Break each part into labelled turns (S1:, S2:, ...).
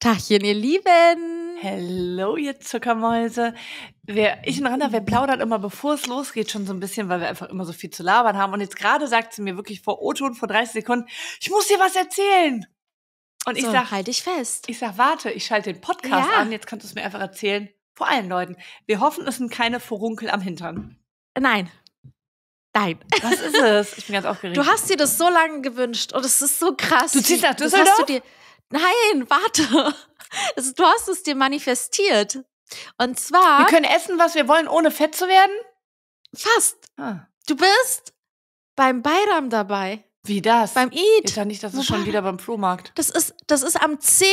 S1: Tachchen, ihr Lieben. Hello, ihr Zuckermäuse. Wir, ich und Randa, wer plaudert immer, bevor es losgeht, schon so ein bisschen, weil wir einfach immer so viel zu labern haben. Und jetzt gerade sagt sie mir wirklich vor O-Ton, vor 30 Sekunden, ich muss dir was erzählen. Und ich sage, halt dich fest. Ich sage, warte, ich schalte den Podcast ja. an, jetzt kannst du es mir einfach erzählen. Vor allen Leuten. Wir hoffen, es sind keine Furunkel am Hintern. Nein, Nein. Was ist es? Ich bin ganz aufgeregt. Du hast
S2: dir das so lange gewünscht und oh, es ist so krass. Du ziehst nach Düsseldorf? Das hast du dir, nein, warte. Das, du hast es dir manifestiert. Und zwar. Wir können essen, was wir wollen, ohne fett zu werden? Fast. Ah. Du bist beim Bayram dabei. Wie das? Beim Eid. Ist ja nicht, das ist schon wieder beim Flohmarkt. Das ist, das ist am 10.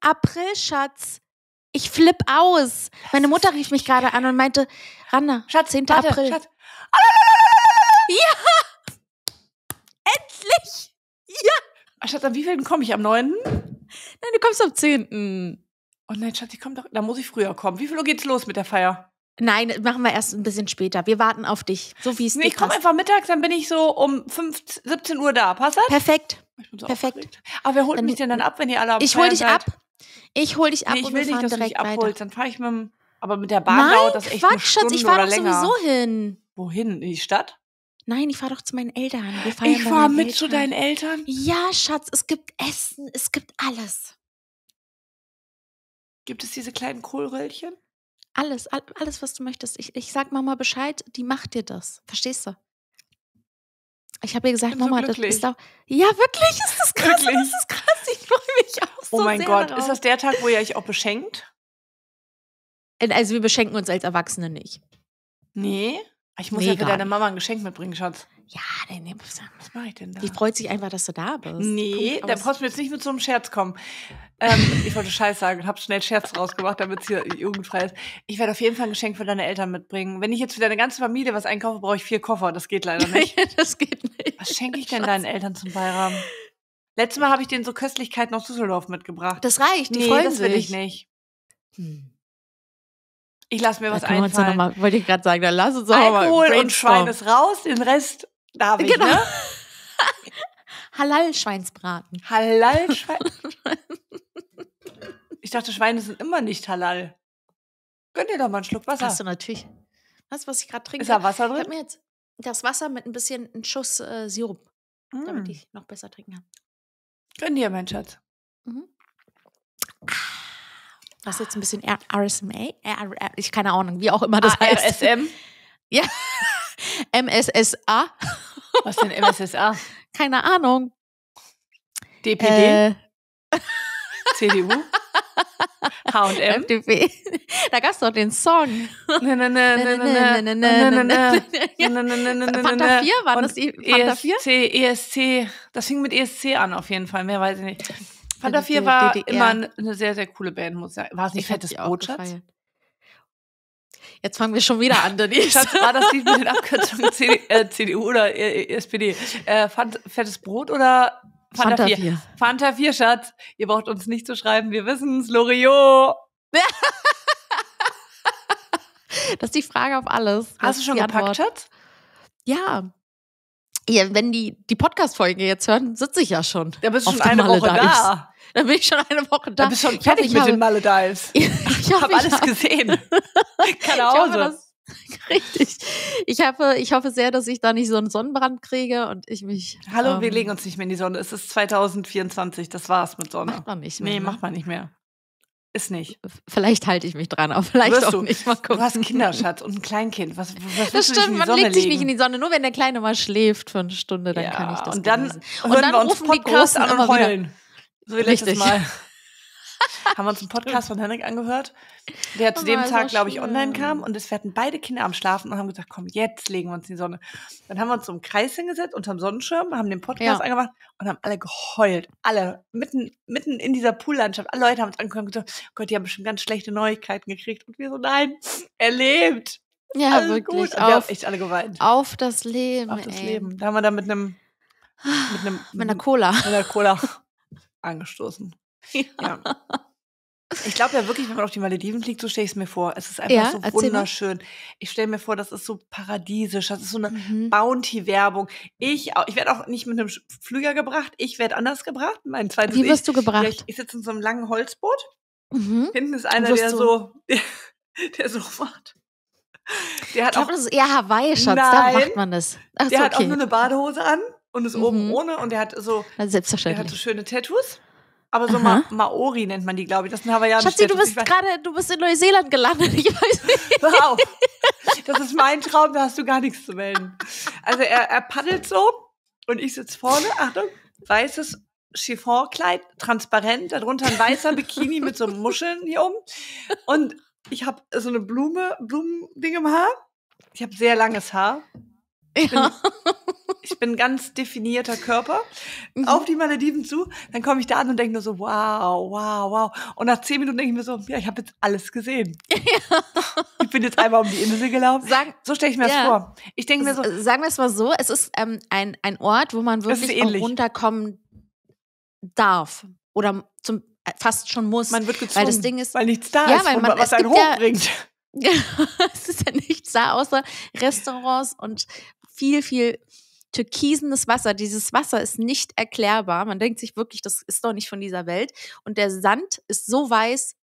S2: April, Schatz. Ich flipp aus. Das Meine Mutter rief mich gerade an und meinte,
S1: Ranna, Schatz, 10. Warte, April. Schatz.
S2: Ja!
S1: Endlich! Ja! Ah, an wie vielen komme ich? Am 9.? Nein, du kommst am 10. Oh nein, Schatz, ich komme doch. Da muss ich früher kommen. Wie viel Uhr geht's los mit der Feier?
S2: Nein, machen wir erst ein bisschen später. Wir warten auf dich, so wie es nee, dir Ich komme einfach mittags, dann bin ich so
S1: um 15, 17 Uhr da. Passt das? Perfekt. Ich bin so Perfekt. Aufgeregt. Aber wer holt dann, mich denn dann ab, wenn ihr alle am Ich hol dich seid? ab. Ich hol dich ab nee, ich und will wir nicht, dass du mich abholst. Weiter. Dann fahre ich mit dem, aber mit der Bahn Nein, dauert das echt Quatsch, eine Stunde Schatz, ich fahre doch sowieso
S2: hin. Wohin? In die Stadt? Nein, ich fahre doch zu meinen Eltern. Wir feiern ich fahre mit Eltern. zu deinen Eltern? Ja, Schatz, es gibt Essen, es gibt alles.
S1: Gibt es diese kleinen Kohlröllchen?
S2: Alles, alles, was du möchtest. Ich, ich sag Mama Bescheid, die macht dir das. Verstehst du? Ich habe ihr gesagt, Mama, so das ist auch. Ja, wirklich, ist das krass, wirklich? ist krass. Ich freue mich auch oh so. Oh mein sehr Gott, darauf. ist das
S1: der Tag, wo ihr euch auch beschenkt? Äh, also, wir beschenken uns als Erwachsene nicht. Nee. Ich muss nee, ja für deine Mama ein Geschenk mitbringen, Schatz. Ja, nee, nee, Was mache ich denn da? Die freut sich einfach, dass du da bist. Nee, da brauchst du jetzt nicht mit so einem Scherz kommen. Ähm, ich wollte Scheiß sagen und habe schnell Scherz rausgemacht, damit es hier jugendfrei ist. Ich werde auf jeden Fall ein Geschenk für deine Eltern mitbringen. Wenn ich jetzt für deine ganze Familie was einkaufe, brauche ich vier Koffer. Das geht leider nicht. das geht nicht. Was schenke ich denn Schatz. deinen Eltern zum Beiram? Letztes Mal habe ich denen so Köstlichkeiten aus Düsseldorf mitgebracht. Das reicht, die nee, freuen das will ich nicht. Hm. Ich lasse mir was einfallen. Mal,
S2: wollte ich gerade sagen, dann lass uns doch Alkohol mal und Schwein ist
S1: raus, den Rest darf ich, genau. ne? Halal-Schweinsbraten. Halal-Schwein. ich dachte, Schweine sind immer nicht halal. Gönn dir doch mal einen Schluck Wasser. Hast du natürlich.
S2: Das, was ich gerade trinke. Ist da Wasser drin? Ich habe mir jetzt das Wasser mit ein bisschen einen Schuss äh, Sirup, mm. damit ich noch besser trinken kann. Gönn dir, mein Schatz. Mhm. Das ist jetzt ein bisschen RSMA? Ich keine Ahnung, wie auch immer das heißt. RSM? Ja. MSSA. Was denn MSSA? Keine Ahnung. DPD? Äh. CDU? H&M? FDP. Da gab es doch den Song. Fanta 4,
S1: war das die Fanta 4? ESC, ESC, das fing mit ESC an auf jeden Fall, mehr weiß ich nicht. Fanta 4 war immer eine sehr, sehr coole Band, muss ich sagen. War es nicht fettes Brot, Schatz? Jetzt fangen wir schon wieder an, Denise. Schatz, war das Lied mit den Abkürzungen CD, äh, CDU oder äh, SPD? Äh, äh fettes Brot oder
S2: Fanta, Fanta 4? 4?
S1: Fanta 4, Schatz. Ihr braucht uns nicht zu schreiben, wir wissen's. Loriot.
S2: das ist die Frage auf alles. Hast du schon gepackt, Antwort. Schatz? Ja, ja, wenn die die Podcast-Folge jetzt hören, sitze ich ja schon. Da bist du schon eine Woche da. Dann bin ich schon eine Woche da. Du bist schon fertig ich mit habe, den Maledives. ich, ich habe alles gesehen. Keine Hause. Richtig. Ich hoffe, ich hoffe sehr, dass ich da nicht so einen Sonnenbrand kriege und ich mich.
S1: Hallo, ähm, wir legen uns nicht mehr in die Sonne. Es ist 2024, das war's mit Sonne. Macht man nicht mehr. Nee, ne? macht man nicht mehr. Ist nicht.
S2: Vielleicht halte ich mich dran, aber vielleicht Wirst auch du. nicht. Mal gucken. Du hast einen Kinderschatz
S1: und ein Kleinkind. Was, was das stimmt, man Sonne legt sich nicht in
S2: die Sonne. Nur wenn der Kleine mal schläft für eine Stunde, dann ja,
S1: kann ich das. Und dann, lesen. und dann wir uns rufen Podcast die Großen an und heulen. Wieder. So wie letztes Richtig. Mal. haben wir uns einen Podcast von Henrik angehört, der oh zu dem Tag, glaube ich, online kam. Und es hatten beide Kinder am Schlafen und haben gesagt, komm, jetzt legen wir uns in die Sonne. Dann haben wir uns so im Kreis hingesetzt, unterm Sonnenschirm, haben den Podcast ja. angemacht und haben alle geheult. Alle, mitten, mitten in dieser Poollandschaft. Alle Leute haben uns angehört und gesagt, oh Gott, die haben bestimmt ganz schlechte Neuigkeiten gekriegt. Und wir so, nein, erlebt. Ja, Alles wirklich. Gut. Und auf, wir haben echt alle geweint. Auf das Leben. Auf das ey. Leben. Da haben wir dann mit einem. Mit, einem, mit einer Cola. Mit einer Cola angestoßen. Ja. ja. Ich glaube ja wirklich, wenn man auf die Malediven fliegt, so stelle ich es mir vor. Es ist einfach ja, so wunderschön. Mal. Ich stelle mir vor, das ist so paradiesisch. Das ist so eine mhm. Bounty-Werbung. Ich, ich werde auch nicht mit einem Flüger gebracht. Ich werde anders gebracht. Mein zweites Wie wirst du gebracht? Ich, ich sitze in so einem langen Holzboot. Mhm. Hinten ist einer, der so, der so macht. Der hat ich glaube, das ist eher Hawaii, Schatz. da macht man das. Ach, der okay. hat auch nur eine Badehose an und ist mhm. oben ohne und er hat so, selbstverständlich. Der hat so schöne Tattoos. Aber so Ma Maori nennt man die, glaube ich. Das sind Hawaiianische Schatzi, Tattoos. du bist gerade, du bist in Neuseeland gelandet. Ich weiß nicht. Hör auf. Das ist mein Traum, da hast du gar nichts zu melden. Also er, er paddelt so und ich sitze vorne, Achtung, weißes Chiffonkleid, transparent, darunter ein weißer Bikini mit so Muscheln hier oben. Und ich habe so eine Blume, Blumending im Haar. Ich habe sehr langes Haar. Ich ja. Bin, ich bin ganz definierter Körper. Mhm. Auf die Malediven zu, dann komme ich da an und denke nur so, wow, wow, wow. Und nach zehn Minuten denke ich mir so, ja, ich habe jetzt alles gesehen. Ja. Ich bin jetzt einmal um die Insel gelaufen. Sagen, so stelle ich mir ja. das vor.
S2: Ich denke mir so. Sagen wir es mal so, es ist ähm, ein, ein Ort, wo man wirklich auch runterkommen darf. Oder zum, äh, fast
S1: schon muss. Man wird gezwungen, weil das Ding ist, weil nichts da ja, ist, weil man, was einen hochbringt. Ja, genau,
S2: es ist ja nichts da außer Restaurants und viel, viel türkisenes Wasser. Dieses Wasser ist nicht erklärbar. Man denkt sich wirklich, das ist doch nicht von dieser Welt. Und der Sand ist so weiß,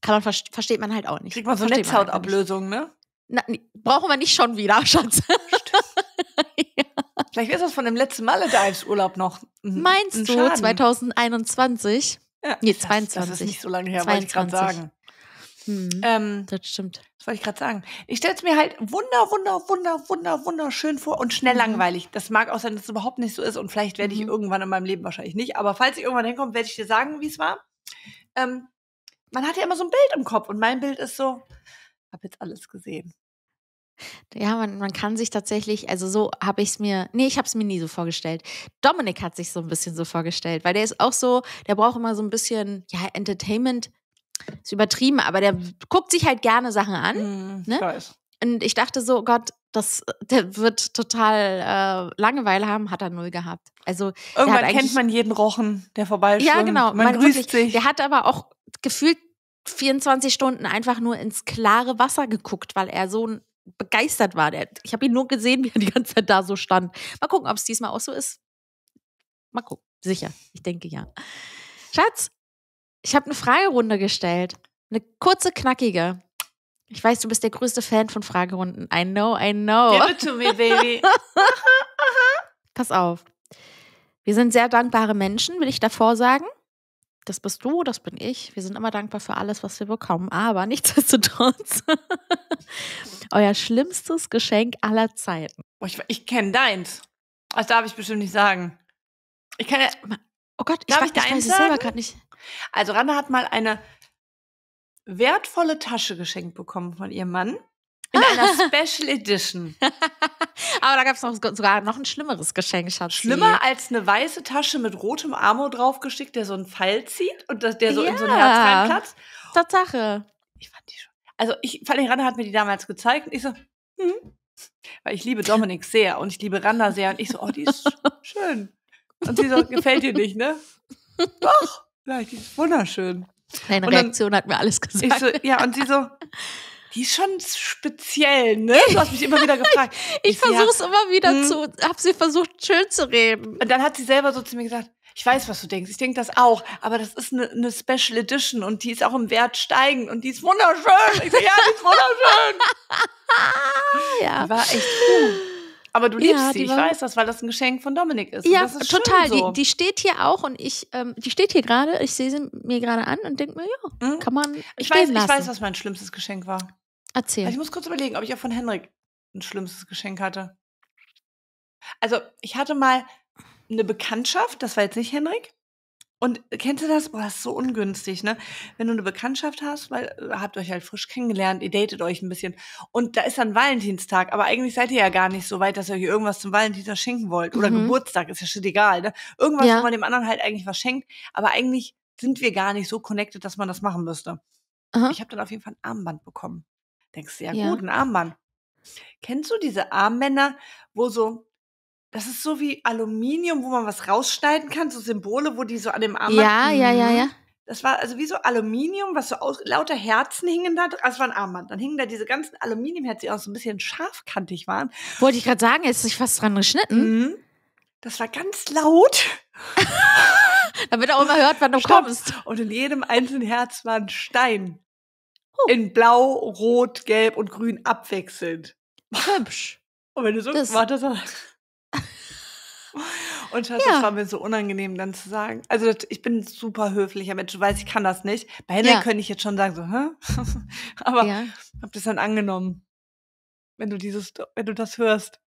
S2: kann man versteht man halt auch nicht. Kriegt man so halt Netzhautablösung, ne? Na, brauchen wir nicht schon wieder, Schatz. ja. Vielleicht ist das von dem
S1: letzten Mal Dives-Urlaub noch. Meinst ein du,
S2: 2021? Ja, nee, 22. Das, ist nicht so lange her, wollte ich gerade sagen.
S1: Mhm, ähm, das stimmt. Das wollte ich gerade sagen? Ich stelle es mir halt wunder, wunder, wunder, wunder, wunderschön vor und schnell mhm. langweilig. Das mag auch sein, dass es überhaupt nicht so ist und vielleicht werde ich mhm. irgendwann in meinem Leben wahrscheinlich nicht. Aber falls ich irgendwann hinkomme, werde ich dir sagen, wie es war. Ähm, man hat ja immer so ein Bild im Kopf und mein Bild ist so, habe jetzt alles gesehen.
S2: Ja, man, man kann sich tatsächlich, also so habe ich es mir, nee, ich habe es mir nie so vorgestellt. Dominik hat sich so ein bisschen so vorgestellt, weil der ist auch so, der braucht immer so ein bisschen, ja, Entertainment ist übertrieben, aber der guckt sich halt gerne Sachen an. Mm, ne? Und ich dachte so, oh Gott, das, der wird total äh, Langeweile haben, hat er null gehabt. Also irgendwann kennt man jeden Rochen, der vorbeischaut. Ja, genau. Man, man grüßt wirklich, sich. Der hat aber auch gefühlt 24 Stunden einfach nur ins klare Wasser geguckt, weil er so begeistert war. Der, ich habe ihn nur gesehen, wie er die ganze Zeit da so stand. Mal gucken, ob es diesmal auch so ist. Mal gucken. Sicher. Ich denke ja. Schatz, ich habe eine Fragerunde gestellt. Eine kurze, knackige. Ich weiß, du bist der größte Fan von Fragerunden. I know, I know. Give it to
S1: me, baby.
S2: Pass auf. Wir sind sehr dankbare Menschen, will ich davor sagen. Das bist du, das bin ich. Wir sind immer dankbar für alles, was wir bekommen. Aber nichtsdestotrotz, euer schlimmstes Geschenk aller Zeiten. Oh, ich,
S1: ich kenne deins. Das darf ich bestimmt nicht sagen. Ich kenne. Oh Gott, ich, ich, ich weiß es selber gerade nicht. Also Randa hat mal eine wertvolle Tasche geschenkt bekommen von ihrem Mann. In einer Special Edition. Aber da gab es noch, sogar noch ein schlimmeres Geschenk, Schatz. Schlimmer als eine weiße Tasche mit rotem Armo draufgeschickt, der so einen Pfeil zieht und der so ja, in so ein Herz reinplatzt. Tatsache. Ich fand die schon. Also ich fand die Randa hat mir die damals gezeigt und ich so, hm. Weil ich liebe Dominik sehr und ich liebe Randa sehr und ich so, oh, die ist schön. Und sie so, gefällt dir nicht, ne? Doch. Nein, die ist wunderschön.
S2: Deine und Reaktion dann, hat mir alles gesagt. So,
S1: ja, und sie so, die ist schon speziell, ne? Du hast mich immer wieder gefragt. ich, ich versuche es ja, immer wieder mh. Hm? zu, habe sie versucht, schön zu reden. Und dann hat sie selber so zu mir gesagt, ich weiß, was du denkst, ich denke das auch, aber das ist eine, eine Special Edition und die ist auch im Wert steigend und die ist wunderschön. Ich sage, ja, die ist wunderschön. ja. Die war echt cool. Aber du liebst ja, sie, ich weiß das, weil das ein Geschenk von Dominik ist. Ja, ist total. So. Die, die,
S2: steht hier auch und ich, ähm, die steht hier gerade, ich sehe sie mir gerade an und denke mir, ja, mhm. kann man. Ich weiß, lassen. ich weiß, was
S1: mein schlimmstes Geschenk war. Erzähl. Also ich muss kurz überlegen, ob ich auch von Henrik ein schlimmstes Geschenk hatte. Also, ich hatte mal eine Bekanntschaft, das war jetzt nicht Henrik, und kennst du das? Boah, das ist so ungünstig, ne? Wenn du eine Bekanntschaft hast, weil äh, habt euch halt frisch kennengelernt, ihr datet euch ein bisschen. Und da ist dann Valentinstag, aber eigentlich seid ihr ja gar nicht so weit, dass ihr euch irgendwas zum Valentinstag schenken wollt. Oder mhm. Geburtstag, ist ja schon egal, ne? Irgendwas, ja. wo man dem anderen halt eigentlich was schenkt, aber eigentlich sind wir gar nicht so connected, dass man das machen müsste. Aha. Ich habe dann auf jeden Fall ein Armband bekommen. Denkst du, ja, ja. gut, ein Armband. Kennst du diese Armbänder, wo so das ist so wie Aluminium, wo man was rausschneiden kann, so Symbole, wo die so an dem Arm. Ja, hatten. ja, ja, ne? ja. Das war also wie so Aluminium, was so aus lauter Herzen hingen da. Das also war ein Armband. Dann hingen da diese ganzen Aluminiumherzen, die auch so ein bisschen scharfkantig waren. Wollte ich gerade sagen, er ist sich fast dran geschnitten. Mhm. Das war ganz laut. Damit er auch immer hört, wann du Stopp. kommst. Und in jedem einzelnen Herz war ein Stein. Oh. In Blau, Rot, Gelb und Grün abwechselnd. Hübsch. Und wenn du so das. wartest, und das ja. war mir so unangenehm, dann zu sagen. Also ich bin ein super höflicher Mensch, du weißt, ich kann das nicht. Bei Henrik ja. könnte ich jetzt schon sagen, so, hä? Aber ja. hab das dann angenommen. Wenn du dieses, wenn du das hörst.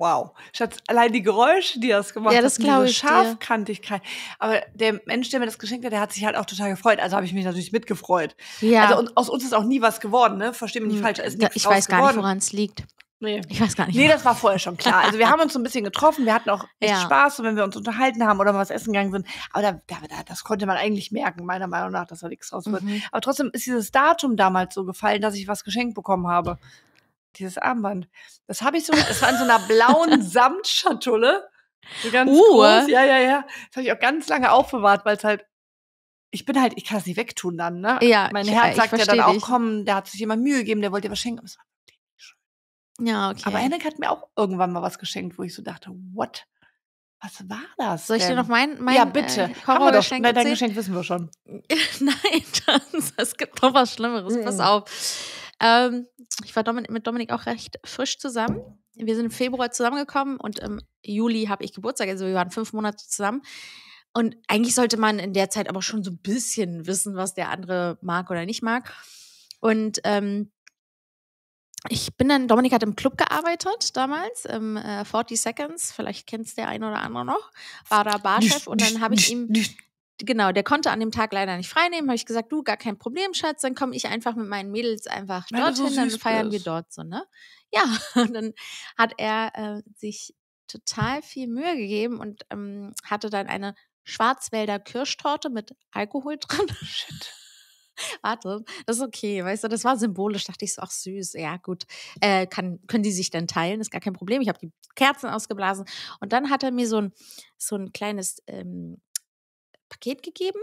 S1: Wow. Schatz, allein die Geräusche, die das gemacht ja, das hat, diese ich Scharfkantigkeit. Aber der Mensch, der mir das geschenkt hat, der hat sich halt auch total gefreut. Also habe ich mich natürlich mitgefreut. Ja. Also und aus uns ist auch nie was geworden, ne? Verstehe mich nicht hm. falsch. ich weiß geworden. gar nicht, woran es liegt. Nee. Ich weiß gar nicht. Nee, das war vorher schon klar. Also wir haben uns so ein bisschen getroffen, wir hatten auch echt ja. Spaß, wenn wir uns unterhalten haben oder mal was essen gegangen sind. Aber da, da, das konnte man eigentlich merken, meiner Meinung nach, dass da nichts draus wird. Mhm. Aber trotzdem ist dieses Datum damals so gefallen, dass ich was geschenkt bekommen habe. Dieses Armband. Das habe ich so, es war in so einer blauen Samtschatulle. So ganz uh. groß. Ja, ja, ja. Das habe ich auch ganz lange aufbewahrt, weil es halt ich bin halt, ich kann es nicht wegtun dann, ne? Ja, mein Herz sagt ja dann auch, dich. komm, da hat sich jemand Mühe gegeben, der wollte dir was schenken. Aber es war ja, okay. Aber Henrik hat mir auch irgendwann mal was geschenkt, wo ich so dachte, what? Was war das? Soll ich dir noch mein, mein Ja, bitte. Äh, Haben wir doch. Nein, dein Geschenk wissen wir schon. Nein,
S2: das, es gibt noch was Schlimmeres. Mhm. Pass mm. auf. Ähm, ich war Domin mit Dominik auch recht frisch zusammen. Wir sind im Februar zusammengekommen und im Juli habe ich Geburtstag, also wir waren fünf Monate zusammen. Und eigentlich sollte man in der Zeit aber schon so ein bisschen wissen, was der andere mag oder nicht mag. Und ähm, ich bin dann, Dominik hat im Club gearbeitet damals, im äh, 40 Seconds, vielleicht kennt es der ein oder andere noch, war da Barchef und dann habe ich ihm, genau, der konnte an dem Tag leider nicht freinehmen, habe ich gesagt, du, gar kein Problem, Schatz, dann komme ich einfach mit meinen Mädels einfach dorthin, dann feiern wir dort so, ne? Ja, und dann hat er äh, sich total viel Mühe gegeben und ähm, hatte dann eine Schwarzwälder Kirschtorte mit Alkohol drin. Shit. Warte, das ist okay, weißt du, das war symbolisch, dachte ich so, ach süß, ja gut, äh, kann, können die sich dann teilen, ist gar kein Problem, ich habe die Kerzen ausgeblasen und dann hat er mir so ein, so ein kleines ähm, Paket gegeben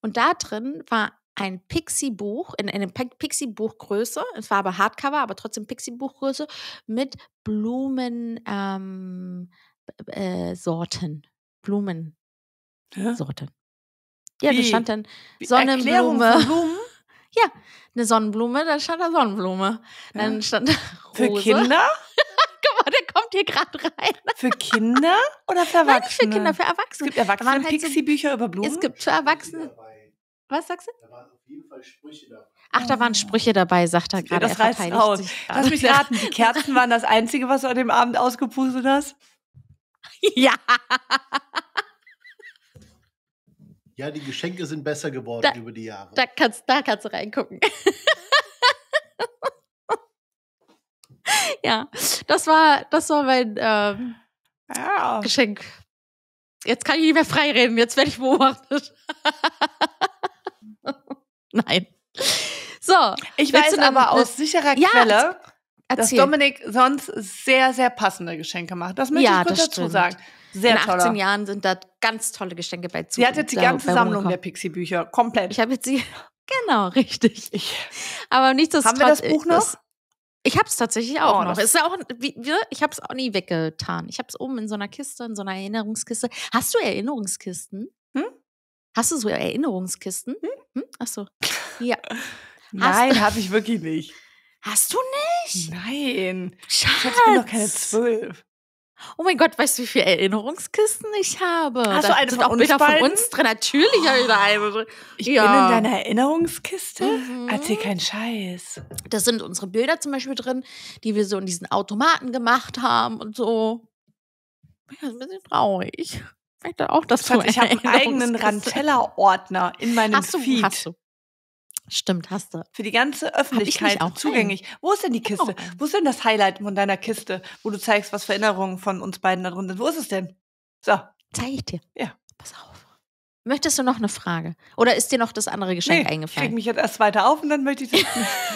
S2: und da drin war ein Pixie-Buch in einem Pixie-Buchgröße, es war aber Hardcover, aber trotzdem Pixie-Buchgröße mit Blumensorten, ähm, äh, Sorten, Blumen
S1: ja, Wie? da stand dann Sonnenblume.
S2: Ja, eine Sonnenblume, da stand da Sonnenblume. Dann ja. stand da Rose. Für Kinder? Guck mal, der kommt hier gerade rein. Für Kinder oder für Erwachsene? Nein, nicht für Kinder, für Erwachsene. Es gibt Erwachsene-Pixie-Bücher halt so, über Blumen? Es gibt für
S1: Erwachsene... Was sagst du? Da waren auf jeden Fall
S2: Sprüche dabei. Ach, da waren Sprüche dabei, sagt er gerade. Das reißt aus. Lass mich raten, die Kerzen waren
S1: das Einzige, was du an dem Abend ausgepustet hast? Ja. Ja, die Geschenke sind besser geworden da, über die Jahre.
S2: Da kannst, da kannst du reingucken. ja, das war, das war mein ähm, ja. Geschenk. Jetzt kann ich nicht mehr frei reden, jetzt werde ich beobachtet. Nein. So. Ich weiß aber aus
S1: sicherer ja, Quelle, erzähl. dass Dominik sonst sehr, sehr passende Geschenke macht. Das möchte ja, ich kurz dazu stimmt. sagen. Sehr In 18 toller. Jahren sind da ganz tolle Geschenke bei zu. Sie hat jetzt die ganze Sammlung der
S2: Pixie-Bücher, komplett. Ich habe jetzt sie. genau, richtig. Ich, Aber nichtsdestotrotz. Haben wir das Buch noch? Das, ich habe es tatsächlich auch oh, noch. Ist auch, ich habe es auch nie weggetan. Ich habe es oben in so einer Kiste, in so einer Erinnerungskiste. Hast du Erinnerungskisten? Hm? Hast du so Erinnerungskisten? Hm? Hm? Ach so. Ja. Nein, habe ich wirklich nicht. Hast du nicht? Nein. Schatz. Ich bin noch keine zwölf. Oh mein Gott, weißt du, wie viele Erinnerungskisten ich habe? Hast da du eine sind von auch Bilder beiden? von uns drin. Natürlich habe ich da eine Ich ja. bin in deiner Erinnerungskiste? Mhm. Erzähl keinen Scheiß. Da sind unsere Bilder zum Beispiel drin, die wir so in diesen Automaten gemacht haben und so. Ja, ist ein bisschen traurig. Ich auch das Schatz, ich habe einen eigenen Rantella-Ordner
S1: in meinem hast du, Feed. Hast du. Stimmt, hast du. Für die ganze Öffentlichkeit zugänglich. Ein. Wo ist denn die Kiste? Genau. Wo ist denn das Highlight von deiner Kiste, wo du zeigst, was Erinnerungen von uns beiden da drin sind? Wo ist es denn? So. Zeige ich dir. Ja. Pass auf. Möchtest du noch eine Frage? Oder ist dir noch das andere Geschenk nee, eingefallen? Ich krieg mich jetzt erst weiter auf und dann möchte ich das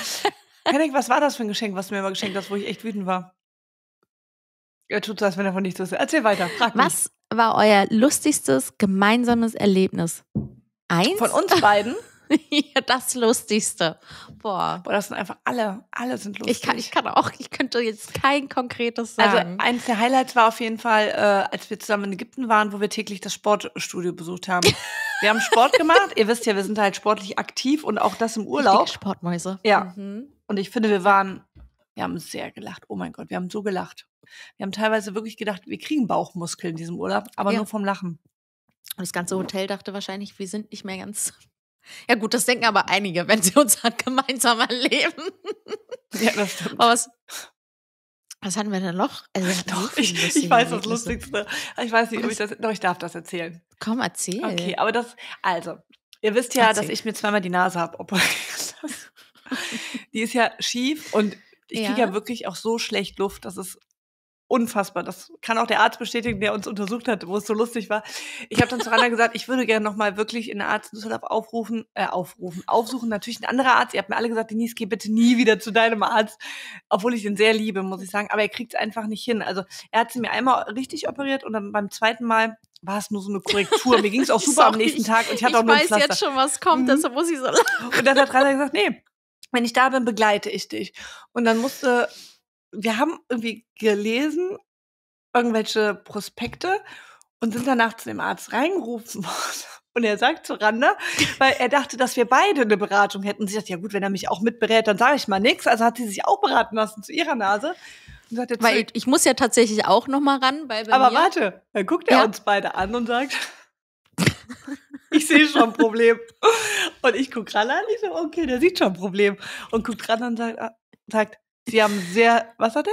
S1: nicht. was war das für ein Geschenk, was du mir immer geschenkt hast, wo ich echt wütend war? Ja, tut so, als wenn er von nichts wusste. Erzähl weiter. Frag mich. was
S2: war euer lustigstes gemeinsames Erlebnis?
S1: Eins? Von uns beiden? ja, das Lustigste. Boah. Boah, das sind einfach
S2: alle, alle sind lustig. Ich kann, ich kann auch, ich könnte jetzt kein konkretes also, sagen. Also
S1: eins der Highlights war auf jeden Fall, äh, als wir zusammen in Ägypten waren, wo wir täglich das Sportstudio besucht haben. wir haben Sport gemacht. Ihr wisst ja, wir sind halt sportlich aktiv und auch das im Urlaub. Richtig
S2: Sportmäuse.
S1: Ja. Mhm. Und ich finde, wir waren, wir haben sehr gelacht. Oh mein Gott, wir haben so gelacht. Wir haben teilweise wirklich gedacht, wir kriegen Bauchmuskeln in diesem Urlaub, aber ja. nur vom Lachen. Und das ganze Hotel dachte wahrscheinlich, wir
S2: sind nicht mehr ganz ja, gut, das denken aber einige, wenn sie uns halt gemeinsam erleben. Ja, das stimmt. Aber was, was hatten wir denn noch? Also, Doch, ich, ich weiß das Lustigste.
S1: Ich weiß nicht, ob ich das. Doch, ich darf das erzählen. Komm, erzähl. Okay, aber das. Also, ihr wisst ja, erzähl. dass ich mir zweimal die Nase habe operiert. die ist ja schief und ich ja. kriege ja wirklich auch so schlecht Luft, dass es unfassbar. Das kann auch der Arzt bestätigen, der uns untersucht hat, wo es so lustig war. Ich habe dann zu Rana gesagt, ich würde gerne nochmal wirklich in der Arzt Düsseldorf aufrufen, äh, aufrufen, aufsuchen. Natürlich ein anderer Arzt. Ihr habt mir alle gesagt, Denise, geh bitte nie wieder zu deinem Arzt. Obwohl ich ihn sehr liebe, muss ich sagen. Aber er kriegt es einfach nicht hin. Also er hat sie mir einmal richtig operiert und dann beim zweiten Mal war es nur so eine Korrektur. Mir ging es auch super Sorry, am nächsten Tag und ich hatte ich auch nur Ich weiß jetzt schon, was kommt, mhm. deshalb muss ich so lachen. Und dann hat Rana gesagt, nee, wenn ich da bin, begleite ich dich. Und dann musste wir haben irgendwie gelesen, irgendwelche Prospekte und sind danach zu dem Arzt reingerufen worden. Und er sagt zu Randa, weil er dachte, dass wir beide eine Beratung hätten. Und sie sagt, ja gut, wenn er mich auch mitberät, dann sage ich mal nichts. Also hat sie sich auch beraten lassen zu ihrer Nase. Und sagt jetzt, weil ich, ich, muss ja tatsächlich auch noch mal ran. Weil aber mir, warte, dann guckt er ja. uns beide an und sagt, ich sehe schon ein Problem. Und ich gucke ran an, ich so, okay, der sieht schon ein Problem. Und guckt ran und sagt, sagt Sie haben sehr, was hat er?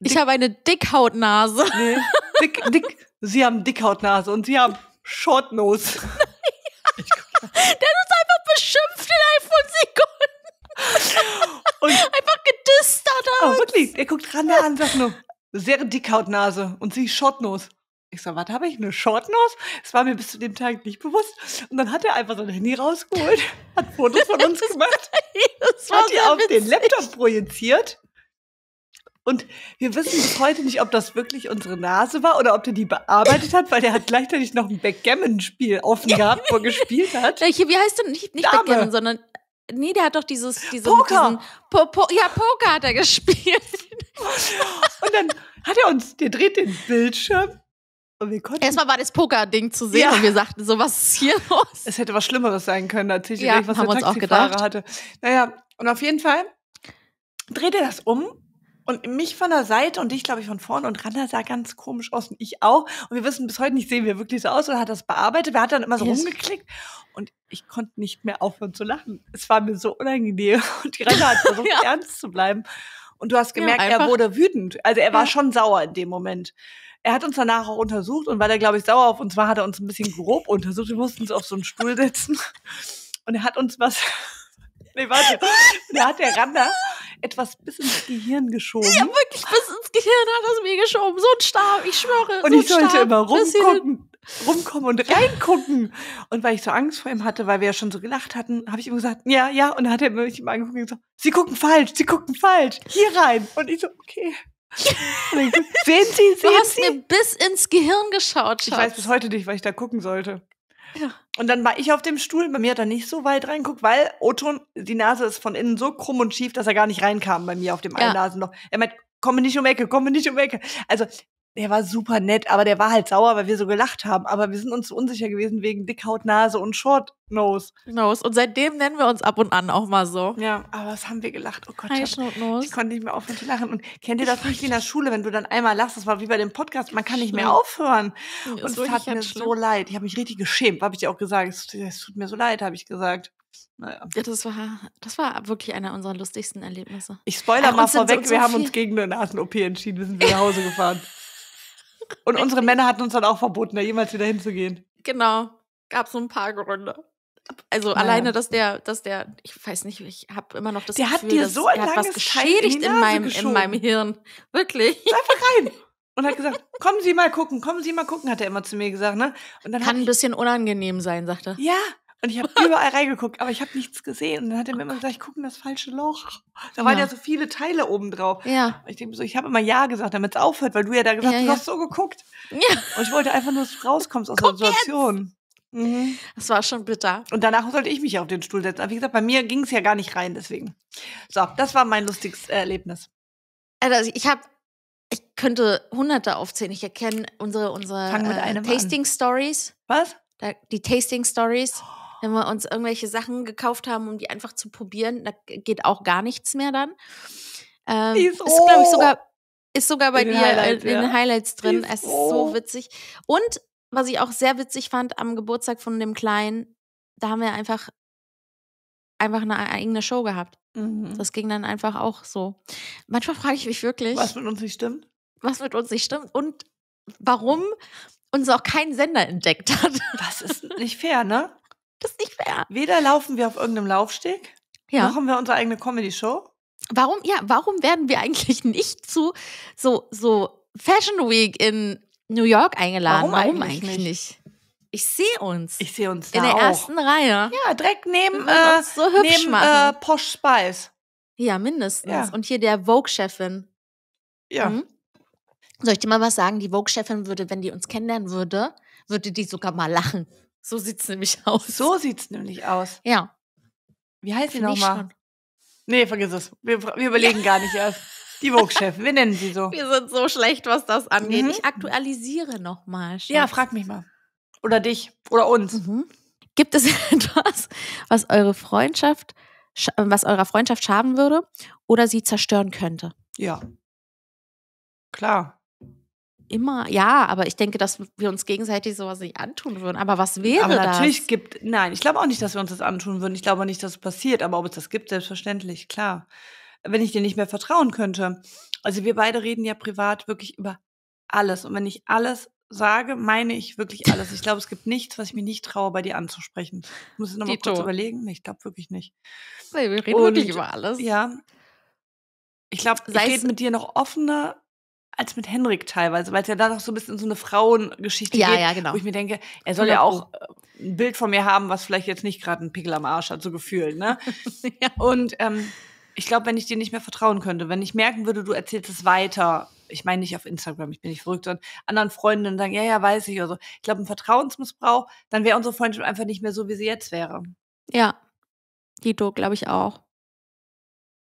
S1: Dick. Ich habe eine Dickhautnase. Nee, dick, dick. Sie haben Dickhautnase und Sie haben Shortnose. Der
S2: hat uns einfach beschimpft innerhalb von Sekunden. Und
S1: einfach gedistert hat Oh, wirklich. Er guckt ran der an und sagt nur, sehr Dickhautnase und sie Shortnose. Ich sag, was habe ich? Eine Shortnose? Das war mir bis zu dem Tag nicht bewusst. Und dann hat er einfach sein Handy rausgeholt, hat Fotos von uns gemacht, das war hat die auf den Laptop projiziert und wir wissen bis heute nicht, ob das wirklich unsere Nase war oder ob der die bearbeitet hat, weil der hat gleichzeitig noch ein Backgammon-Spiel offen gehabt, wo er gespielt hat. Welche, wie heißt denn nicht, nicht Backgammon, sondern Nee, der hat doch dieses, diese, Poker. Po, po,
S2: ja, Poker hat er gespielt. und dann hat er uns, der dreht den Bildschirm Erstmal war das Poker-Ding zu sehen ja. und wir
S1: sagten so, was ist hier los? Es hätte was Schlimmeres sein können, tatsächlich, ja, was haben der uns Taxifahrer hatte. Naja, und auf jeden Fall dreht er das um und mich von der Seite und dich, glaube ich, von vorne. Und Randa sah ganz komisch aus und ich auch. Und wir wissen bis heute nicht, sehen wir wirklich so aus oder hat das bearbeitet. Wer hat dann immer so yes. rumgeklickt? Und ich konnte nicht mehr aufhören zu lachen. Es war mir so unangenehm. Und die Randa hat versucht, ja. ernst zu bleiben. Und du hast gemerkt, ja, er wurde wütend. Also er war ja. schon sauer in dem Moment. Er hat uns danach auch untersucht und weil er, glaube ich, sauer auf uns war, hat er uns ein bisschen grob untersucht. Wir mussten uns auf so einen Stuhl setzen. Und er hat uns was. Nee, warte. Da hat der Randa etwas bis ins Gehirn geschoben. Ja, wirklich bis ins Gehirn hat es mir geschoben. So ein Stab, ich schwöre. Und so ich sollte Stab, immer rumgucken, rumkommen und reingucken. Und weil ich so Angst vor ihm hatte, weil wir ja schon so gelacht hatten, habe ich ihm gesagt, ja, ja. Und dann hat er mich immer angeguckt und gesagt, Sie gucken falsch, Sie gucken falsch, hier rein. Und ich so, okay. sehen Sie, sehen Sie. Du hast mir bis ins Gehirn geschaut, Schatz. Ich weiß bis heute nicht, was ich da gucken sollte. Und dann war ich auf dem Stuhl, bei mir hat er nicht so weit reinguckt, weil Oton, die Nase ist von innen so krumm und schief, dass er gar nicht reinkam bei mir auf dem ja. einen Nasenloch. Er meint, komme nicht um Ecke, komme nicht um Ecke. Also der war super nett, aber der war halt sauer, weil wir so gelacht haben. Aber wir sind uns so unsicher gewesen wegen Dickhaut, Nase und Short Nose. Nose. Und seitdem nennen wir uns ab und an auch mal so. Ja, aber was haben wir gelacht? Oh Gott, Hi, ich, hab, ich konnte nicht mehr aufhören zu lachen. Und kennt ihr das nicht wie in der Schule, wenn du dann einmal lachst? Das war wie bei dem Podcast, man kann nicht mehr aufhören. Und es tat mir so leid. Ich habe mich richtig geschämt, habe ich dir auch gesagt. Es, es tut mir so leid, habe ich gesagt. Naja. Ja, das war, das war wirklich einer unserer lustigsten Erlebnisse. Ich spoiler Ach, mal vorweg, so wir haben uns gegen eine Nasen-OP entschieden. Wir sind wieder nach Hause gefahren. Und unsere Männer hatten uns dann auch verboten, da jemals wieder hinzugehen.
S2: Genau. Gab so ein paar Gründe. Also ja. alleine, dass der, dass der, ich weiß nicht, ich habe immer noch das der Gefühl, hat dir so dass er hat was geschädigt in, in, meinem, in meinem
S1: Hirn. Wirklich. Ist einfach rein. Und hat gesagt, kommen Sie mal gucken, kommen Sie mal gucken, hat er immer zu mir gesagt, ne? Und dann Kann ein bisschen unangenehm sein, sagt er. Ja, und ich habe überall reingeguckt, aber ich habe nichts gesehen. Und dann hat er mir oh immer gesagt, ich gucke in das falsche Loch. Da waren ja, so viele Teile oben drauf. Ja. ich so, ich habe immer Ja gesagt, damit es aufhört, weil du ja da gesagt hast, ja, ja. du hast so geguckt. Ja. Und ich wollte einfach nur, dass du rauskommst aus Guck der Situation. Mhm. Das war schon bitter. Und danach sollte ich mich auf den Stuhl setzen. Aber wie gesagt, bei mir ging es ja gar nicht rein, deswegen. So, das war mein lustiges äh, Erlebnis. Also, also ich habe ich könnte hunderte aufzählen. Ich
S2: erkenne unsere, unsere äh, Tasting an. Stories. Was? Da, die Tasting Stories. Oh wenn wir uns irgendwelche Sachen gekauft haben, um die einfach zu probieren, da geht auch gar nichts mehr dann. Ähm, die ist, ist glaube ich, sogar, oh! ist sogar bei in dir äh, Highlight, in den ja. Highlights drin. Ist es ist so oh! witzig. Und was ich auch sehr witzig fand am Geburtstag von dem Kleinen, da haben wir einfach, einfach eine eigene Show gehabt. Mhm. Das ging dann einfach auch so. Manchmal frage ich mich wirklich. Was mit uns nicht stimmt? Was mit uns nicht stimmt und
S1: warum uns auch kein Sender entdeckt hat. Das ist nicht fair, ne? Das ist nicht fair. Weder laufen wir auf irgendeinem Laufsteg, ja. noch haben wir unsere eigene Comedy-Show.
S2: Warum, ja, warum werden wir eigentlich nicht zu so, so Fashion Week in New York eingeladen? Warum, warum eigentlich, eigentlich nicht? nicht? Ich sehe uns. Ich sehe uns da In der auch. ersten Reihe. Ja, direkt neben, äh, so neben äh, Posh Spice. Ja, mindestens. Ja. Und hier der Vogue-Chefin. Ja. Mhm. Soll ich dir mal was sagen? Die Vogue-Chefin würde, wenn die uns kennenlernen würde, würde die sogar mal lachen.
S1: So sieht es nämlich aus. So sieht es nämlich aus. Ja. Wie heißt sie nochmal? Nee, vergiss es. Wir, wir überlegen ja. gar nicht erst. Die Vogue-Chefin, wir nennen sie so. Wir
S2: sind so schlecht, was das angeht. Mhm. Ich aktualisiere nochmal. Ja, frag mich mal. Oder dich. Oder uns. Mhm. Gibt es etwas, was eure Freundschaft, äh, was eurer Freundschaft schaden würde oder sie zerstören könnte?
S1: Ja. Klar
S2: immer, ja, aber ich denke, dass wir uns gegenseitig sowas nicht antun würden. Aber was wäre aber natürlich das?
S1: gibt, nein, ich glaube auch nicht, dass wir uns das antun würden. Ich glaube nicht, dass es passiert, aber ob es das gibt, selbstverständlich, klar. Wenn ich dir nicht mehr vertrauen könnte. Also wir beide reden ja privat wirklich über alles. Und wenn ich alles sage, meine ich wirklich alles. Ich glaube, es gibt nichts, was ich mir nicht traue, bei dir anzusprechen. Ich muss ich nochmal kurz überlegen. Nee, ich glaube wirklich nicht. Nee, wir reden Und, wirklich über alles. Ja. Ich glaube, ich rede mit dir noch offener als mit Henrik teilweise, weil es ja da doch so ein bisschen so eine Frauengeschichte ja, geht, ja, genau. wo ich mir denke, er soll ja auch äh, ein Bild von mir haben, was vielleicht jetzt nicht gerade einen Pickel am Arsch hat, so gefühlt, ne? ja. Und ähm, ich glaube, wenn ich dir nicht mehr vertrauen könnte, wenn ich merken würde, du erzählst es weiter, ich meine nicht auf Instagram, ich bin nicht verrückt, sondern anderen Freundinnen sagen, ja, ja, weiß ich oder so. Also, ich glaube, ein Vertrauensmissbrauch, dann wäre unsere Freundschaft einfach nicht mehr so, wie sie jetzt wäre.
S2: Ja, Dito, glaube ich auch.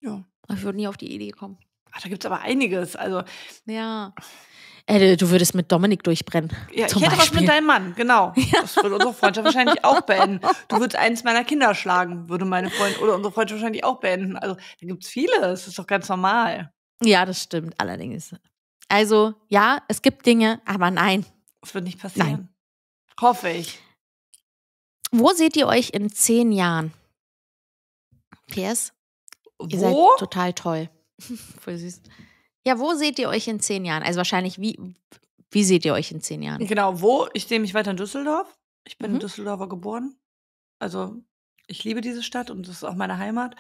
S2: Ja. Ich
S1: würde nie auf die Idee kommen. Ach, da gibt es aber einiges. Also. Ja.
S2: Äh, du würdest mit Dominik durchbrennen.
S1: Ja, zum ich hätte Beispiel. was mit deinem Mann, genau. Ja. Das würde unsere Freundschaft wahrscheinlich auch beenden. Du würdest eins meiner Kinder schlagen, würde meine Freundin oder unsere Freundschaft wahrscheinlich auch beenden. Also da gibt es viele, das ist doch ganz normal.
S2: Ja, das stimmt, allerdings. Also, ja, es gibt Dinge, aber nein. Das wird nicht passieren. Nein.
S1: Hoffe ich.
S2: Wo seht ihr euch in zehn Jahren? PS, Wo? ihr seid total toll. Voll süß. Ja, wo seht ihr euch in zehn Jahren? Also wahrscheinlich, wie, wie
S1: seht ihr euch in zehn Jahren? Genau, wo? Ich sehe mich weiter in Düsseldorf. Ich bin mhm. Düsseldorfer geboren. Also ich liebe diese Stadt und das ist auch meine Heimat.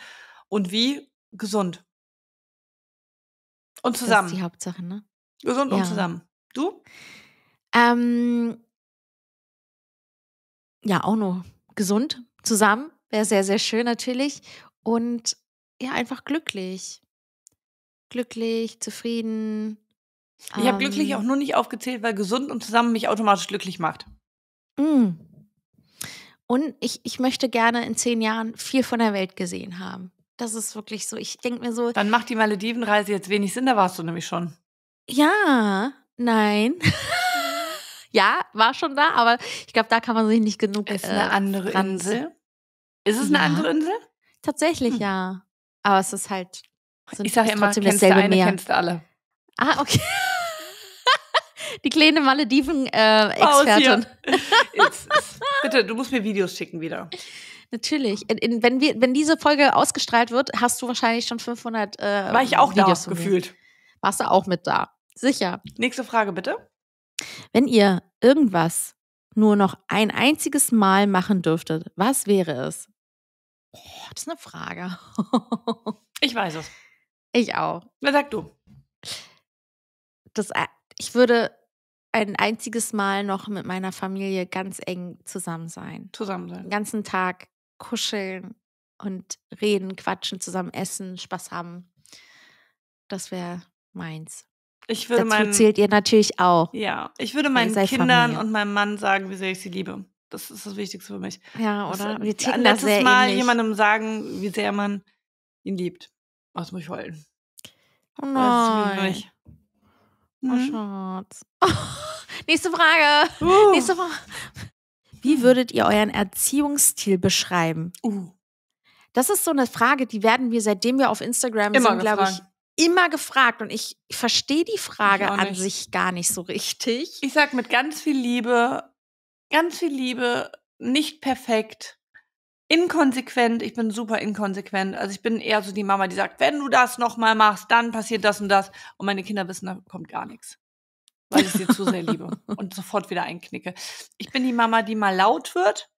S1: Und wie? Gesund. Und zusammen. Das ist die Hauptsache, ne?
S2: Gesund ja. und zusammen.
S1: Du? Ähm, ja, auch nur gesund,
S2: zusammen. Wäre sehr, sehr schön natürlich. Und ja, einfach glücklich glücklich, zufrieden.
S1: Ich habe ähm, glücklich auch nur nicht aufgezählt, weil gesund und zusammen mich automatisch glücklich macht.
S2: Mm. Und ich, ich möchte gerne in zehn Jahren viel von der Welt gesehen haben.
S1: Das ist wirklich so. Ich denke mir so. Dann macht die Maledivenreise jetzt wenig Sinn, da warst du nämlich schon.
S2: Ja, nein. ja, war schon da, aber ich glaube, da kann man sich nicht genug. Ist äh, eine andere Insel?
S1: Ist es ja. eine andere Insel?
S2: Tatsächlich, hm. ja. Aber es ist halt sind ich sage immer, trotzdem kennst dasselbe du eine, Meer. kennst du alle. Ah, okay. Die kleine Malediven-Expertin.
S1: Äh, bitte, du musst mir Videos schicken wieder.
S2: Natürlich. In, in, wenn, wir, wenn diese Folge ausgestrahlt wird, hast du wahrscheinlich schon 500 äh, War ich auch Videos da, gefühlt. Warst du auch mit da. Sicher.
S1: Nächste Frage, bitte.
S2: Wenn ihr irgendwas nur noch ein einziges Mal machen dürftet, was wäre es? Oh, das ist eine Frage. ich weiß es. Ich auch. Na, sag du. Das, ich würde ein einziges Mal noch mit meiner Familie ganz eng zusammen sein. Zusammen sein. Den ganzen Tag kuscheln und reden, quatschen, zusammen essen, Spaß haben. Das wäre meins. Ich würde Dazu meinen, zählt ihr natürlich auch. Ja, ich würde meinen Kindern Familie. und
S1: meinem Mann sagen, wie sehr ich sie liebe. Das ist das Wichtigste für mich. Ja, oder? Das, Wir ticken letztes Mal ähnlich. jemandem sagen, wie sehr man ihn liebt. Oh, jetzt muss ich heulen.
S2: Oh nein. Mhm. Oh, Schatz. Oh, nächste Frage. Uh. Nächste Frage. Wie mhm. würdet ihr euren Erziehungsstil beschreiben? Uh. Das ist so eine Frage, die werden wir, seitdem wir auf Instagram immer sind, glaube ich, immer gefragt. Und ich, verstehe die Frage an sich gar nicht so richtig.
S1: Ich sage mit ganz viel Liebe, ganz viel Liebe, nicht perfekt, inkonsequent, ich bin super inkonsequent. Also ich bin eher so die Mama, die sagt, wenn du das nochmal machst, dann passiert das und das. Und meine Kinder wissen, da kommt gar nichts. Weil ich sie zu sehr liebe und sofort wieder einknicke. Ich bin die Mama, die mal laut wird.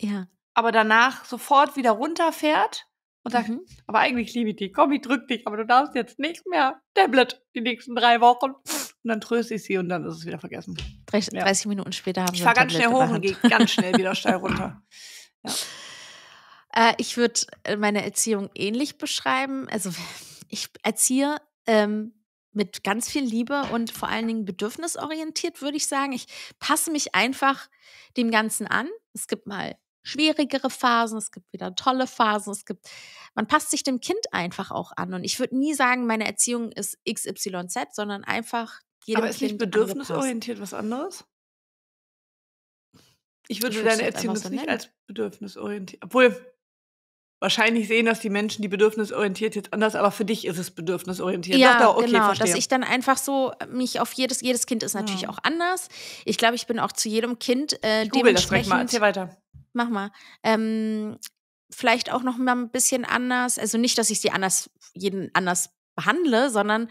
S1: Ja. Aber danach sofort wieder runterfährt und sagt, mhm. aber eigentlich liebe ich dich. Komm, ich drück dich, aber du darfst jetzt nicht mehr. Tablet die nächsten drei Wochen. Und dann tröste ich sie und dann ist es wieder vergessen.
S2: 30, ja. Minuten später haben ich sie Ich fahre ganz schnell hoch und gehe ganz schnell wieder steil runter. Ja. Äh, ich würde äh, meine Erziehung ähnlich beschreiben. Also ich erziehe ähm, mit ganz viel Liebe und vor allen Dingen bedürfnisorientiert, würde ich sagen. Ich passe mich einfach dem Ganzen an. Es gibt mal schwierigere Phasen, es gibt wieder tolle Phasen, es gibt, man passt sich dem Kind einfach auch an. Und ich würde nie sagen, meine Erziehung ist XYZ, sondern einfach jedem Aber ist kind nicht bedürfnisorientiert
S1: angepasst. was anderes? Ich würde ich deine halt Erziehung so nicht als bedürfnisorientiert, obwohl wahrscheinlich sehen dass die Menschen, die bedürfnisorientiert jetzt anders, aber für dich ist es bedürfnisorientiert. Ja, Doch, okay, genau, verstehe. dass ich
S2: dann einfach so mich auf jedes, jedes Kind ist natürlich ja. auch anders. Ich glaube, ich bin auch zu jedem Kind äh, ich google das mal, erzähl weiter. Mach mal. Ähm, vielleicht auch noch mal ein bisschen anders, also nicht, dass ich sie anders, jeden anders behandle, sondern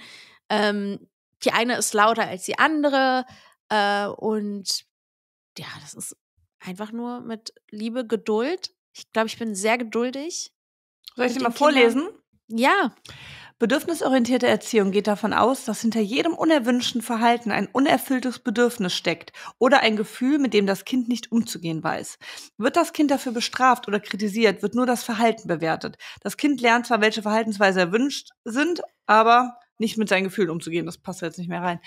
S2: ähm, die eine ist lauter als die andere äh, und ja, das ist einfach nur mit Liebe, Geduld
S1: ich glaube, ich bin sehr geduldig. Soll ich dir mal vorlesen? Kindern? Ja. Bedürfnisorientierte Erziehung geht davon aus, dass hinter jedem unerwünschten Verhalten ein unerfülltes Bedürfnis steckt oder ein Gefühl, mit dem das Kind nicht umzugehen weiß. Wird das Kind dafür bestraft oder kritisiert, wird nur das Verhalten bewertet. Das Kind lernt zwar, welche Verhaltensweisen erwünscht sind, aber nicht mit seinen Gefühlen umzugehen. Das passt jetzt nicht mehr rein.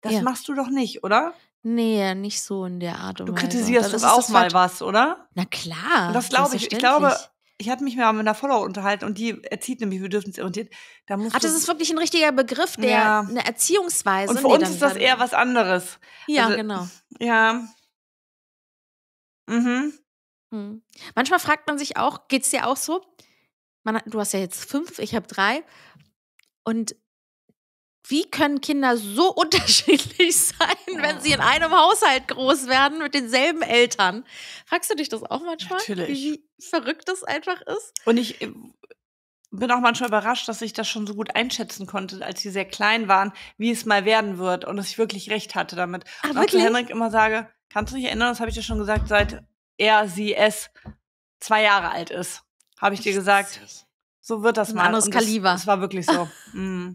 S1: Das ja. machst du doch nicht, oder? Nee, nicht so in der Art und Weise. Du kritisierst das auch halt mal was, oder? Na klar. das glaube ich. Ich glaube, ich habe mich mal mit einer Follower unterhalten und die erzieht nämlich bedürfnisorientiert. Da musst Ach, das ist wirklich ein richtiger Begriff, der ja. eine Erziehungsweise. Und für nee, uns ist das eher was anderes.
S2: Ja, also, genau. Ja. Mhm. Hm. Manchmal fragt man sich auch, geht es dir auch so? Man, du hast ja jetzt fünf, ich habe drei. Und wie können Kinder so unterschiedlich sein, wenn sie in ah. einem Haushalt groß werden mit denselben Eltern? Fragst du dich das auch manchmal? Natürlich. Wie
S1: verrückt das einfach ist? Und ich äh, bin auch manchmal überrascht, dass ich das schon so gut einschätzen konnte, als sie sehr klein waren, wie es mal werden wird und dass ich wirklich recht hatte damit. Ach, und auch zu Henrik immer sage, kannst du dich erinnern, das habe ich dir schon gesagt, seit er, sie, es zwei Jahre alt ist, habe ich dir gesagt, so wird das Ein mal. Anderes das, Kaliber. Das war wirklich so.
S2: mm.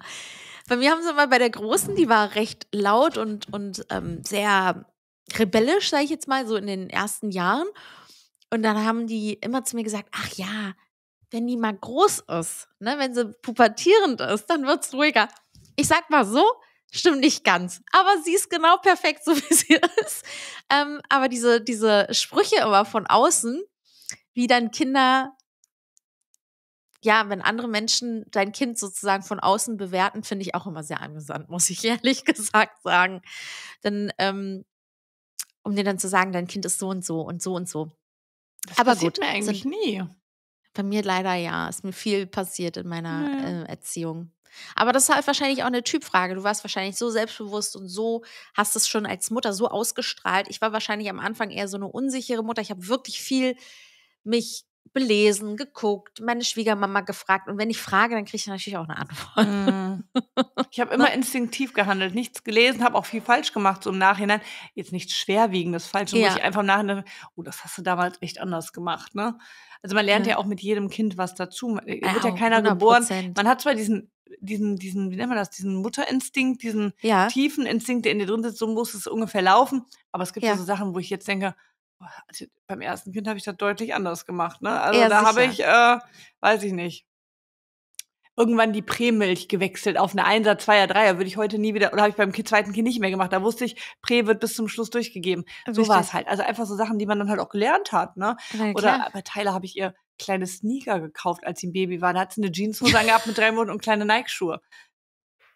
S2: Bei mir haben sie mal bei der Großen, die war recht laut und, und ähm, sehr rebellisch, sage ich jetzt mal, so in den ersten Jahren. Und dann haben die immer zu mir gesagt, ach ja, wenn die mal groß ist, ne, wenn sie pubertierend ist, dann wird es ruhiger. Ich sag mal so, stimmt nicht ganz, aber sie ist genau perfekt, so wie sie ist. Ähm, aber diese, diese Sprüche immer von außen, wie dann Kinder ja, wenn andere Menschen dein Kind sozusagen von außen bewerten, finde ich auch immer sehr amüsant, muss ich ehrlich gesagt sagen. Denn ähm, um dir dann zu sagen, dein Kind ist so und so und so und so. Das Aber passiert gut, mir eigentlich so, nie. Bei mir leider ja. Ist mir viel passiert in meiner ja. äh, Erziehung. Aber das ist halt wahrscheinlich auch eine Typfrage. Du warst wahrscheinlich so selbstbewusst und so hast es schon als Mutter so ausgestrahlt. Ich war wahrscheinlich am Anfang eher so eine unsichere Mutter. Ich habe wirklich viel mich belesen, geguckt, meine Schwiegermama gefragt. Und wenn ich frage, dann kriege ich natürlich auch eine Antwort.
S1: Mhm. Ich habe immer instinktiv gehandelt, nichts gelesen, habe auch viel falsch gemacht, so im Nachhinein. Jetzt nichts Schwerwiegendes falsch, ja. wo ich einfach im Nachhinein, oh, das hast du damals echt anders gemacht, ne? Also man lernt ja, ja auch mit jedem Kind was dazu. Äh, ja, wird ja keiner 100%. geboren. Man hat zwar diesen diesen, diesen, wie nennt man das, diesen Mutterinstinkt, diesen ja. tiefen Instinkt, der in dir drin sitzt, so muss es ungefähr laufen. Aber es gibt ja. so Sachen, wo ich jetzt denke, also beim ersten Kind habe ich das deutlich anders gemacht. Ne? Also ja, da habe ich, äh, weiß ich nicht, irgendwann die Prämilch gewechselt auf eine Einser, Zweier, Dreier. Würde ich heute nie wieder, oder habe ich beim zweiten Kind nicht mehr gemacht. Da wusste ich, Prä wird bis zum Schluss durchgegeben. So war es halt. Also einfach so Sachen, die man dann halt auch gelernt hat. Ne? oder bei Tyler habe ich ihr kleine Sneaker gekauft, als sie ein Baby war. Da hat sie eine Jeanshose angehabt mit drei Monaten und kleine Nike-Schuhe.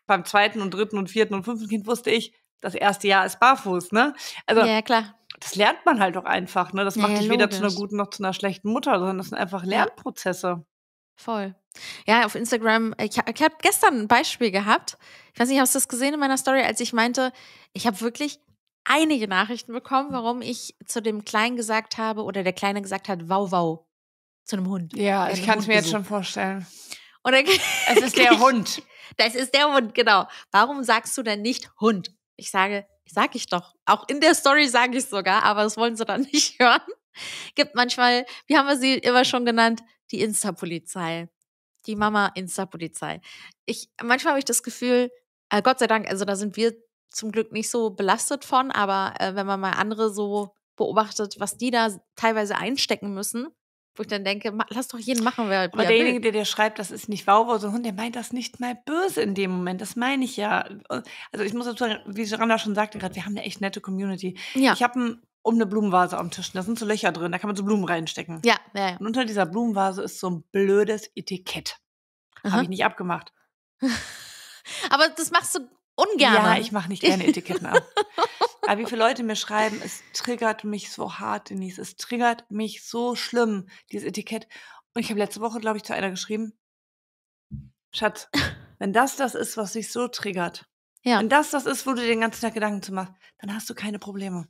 S1: Beim zweiten und dritten und vierten und fünften Kind wusste ich, das erste Jahr ist barfuß, ne? Also, ja, klar das lernt man halt auch einfach. Ne? Das macht ja, dich weder zu einer guten noch zu einer schlechten Mutter, sondern das sind einfach Lernprozesse. Voll. Ja, auf Instagram, ich, ich habe
S2: gestern ein Beispiel gehabt. Ich weiß nicht, hast du das gesehen in meiner Story, als ich meinte, ich habe wirklich einige Nachrichten bekommen, warum ich zu dem Kleinen gesagt habe oder der Kleine gesagt hat, wow, wow, zu
S1: einem Hund. Ja, ich kann es mir jetzt schon vorstellen. Und
S2: es ist der Hund. Das ist der Hund, genau. Warum sagst du denn nicht Hund? Ich sage Sag ich doch. Auch in der Story sage ich sogar, aber das wollen sie dann nicht hören. Gibt manchmal, wie haben wir sie immer schon genannt, die Insta-Polizei. Die Mama Insta-Polizei. Ich, manchmal habe ich das Gefühl, äh, Gott sei Dank, also da sind wir zum Glück nicht so belastet von, aber äh, wenn man mal andere so beobachtet, was die da teilweise einstecken müssen, wo ich dann denke, lass doch jeden machen, wer Oder derjenige,
S1: der dir schreibt, das ist nicht Wauwau, so ein Hund, der meint das nicht mal böse in dem Moment. Das meine ich ja. Also ich muss dazu sagen, wie Geranda schon sagte gerade, wir haben eine echt nette Community. Ja. Ich habe um eine Blumenvase am Tisch. Da sind so Löcher drin, da kann man so Blumen reinstecken. Ja, ja, ja. Und unter dieser Blumenvase ist so ein blödes Etikett. Habe ich nicht abgemacht. Aber das machst du ungern. Ja, ich mache nicht gerne Etiketten ab. Aber wie viele Leute mir schreiben, es triggert mich so hart, Denise. Es triggert mich so schlimm, dieses Etikett. Und ich habe letzte Woche, glaube ich, zu einer geschrieben, Schatz, wenn das das ist, was dich so triggert, ja. wenn das das ist, wo du den ganzen Tag Gedanken zu machst, dann hast du keine Probleme.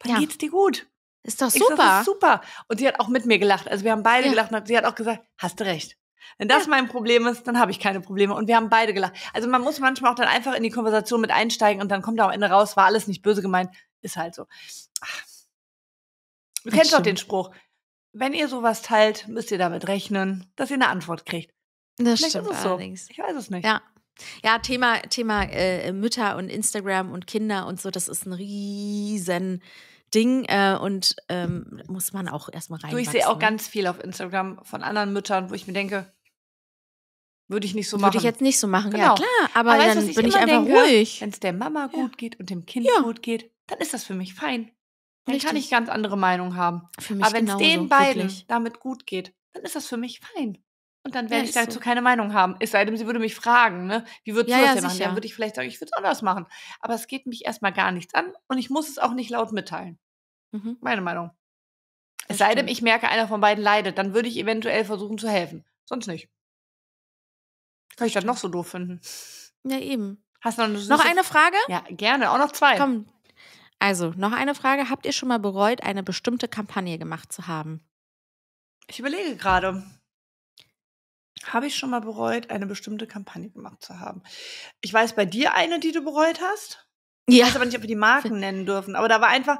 S1: Dann ja. geht's dir gut. Ist doch super. Ich, das ist super. Und sie hat auch mit mir gelacht. Also wir haben beide ja. gelacht und sie hat auch gesagt, hast du recht. Wenn das ja. mein Problem ist, dann habe ich keine Probleme. Und wir haben beide gelacht. Also man muss manchmal auch dann einfach in die Konversation mit einsteigen und dann kommt da am Ende raus, war alles nicht böse gemeint. Ist halt so. Ach. Du das kennst stimmt. doch den Spruch. Wenn ihr sowas teilt, müsst ihr damit rechnen, dass ihr eine Antwort kriegt. Das Vielleicht stimmt so. allerdings. Ich weiß es nicht. Ja.
S2: Ja, Thema, Thema äh, Mütter und Instagram und Kinder und so, das ist ein riesen Ding äh, und ähm, muss man auch erstmal rein. ich sehe auch ne?
S1: ganz viel auf Instagram von anderen Müttern, wo ich mir denke, würde ich nicht so machen. Würde ich jetzt nicht so machen, genau. ja klar, aber, aber dann weißt, bin ich einfach denke, ruhig. Wenn es der Mama gut ja. geht und dem Kind ja. gut geht, dann ist das für mich fein. Dann Richtig. kann ich ganz andere Meinungen haben. Für mich aber wenn es den beiden wirklich. damit gut geht, dann ist das für mich fein. Und dann werde ja, ich dazu so. keine Meinung haben. Es sei denn, sie würde mich fragen, ne? wie würdest ja, du das denn machen? Dann würde ich vielleicht sagen, ich würde es anders machen. Aber es geht mich erstmal gar nichts an und ich muss es auch nicht laut mitteilen. Mhm. Meine Meinung. Das es sei denn, ich merke, einer von beiden leidet. Dann würde ich eventuell versuchen zu helfen. Sonst nicht. Kann ich das noch so doof finden?
S2: Ja, eben. Hast du noch, noch eine Frage? Ja,
S1: gerne. Auch noch zwei. Komm.
S2: Also, noch eine Frage. Habt ihr schon mal bereut, eine bestimmte Kampagne gemacht zu haben?
S1: Ich überlege gerade habe ich schon mal bereut, eine bestimmte Kampagne gemacht zu haben. Ich weiß bei dir eine, die du bereut hast. Ja. Ich weiß aber nicht, ob wir die Marken nennen dürfen. Aber da war einfach,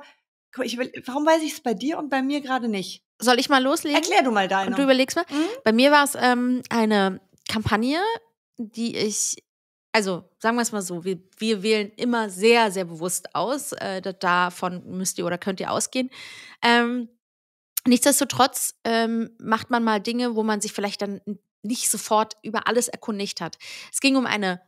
S1: ich, warum weiß ich es bei dir und bei mir gerade nicht? Soll ich mal loslegen? Erklär du mal deine. Und du überlegst mal. Mhm. Bei mir war es ähm, eine Kampagne, die ich,
S2: also sagen wir es mal so, wir, wir wählen immer sehr, sehr bewusst aus. Äh, davon müsst ihr oder könnt ihr ausgehen. Ähm, Nichtsdestotrotz ähm, macht man mal Dinge, wo man sich vielleicht dann nicht sofort über alles erkundigt hat. Es ging um eine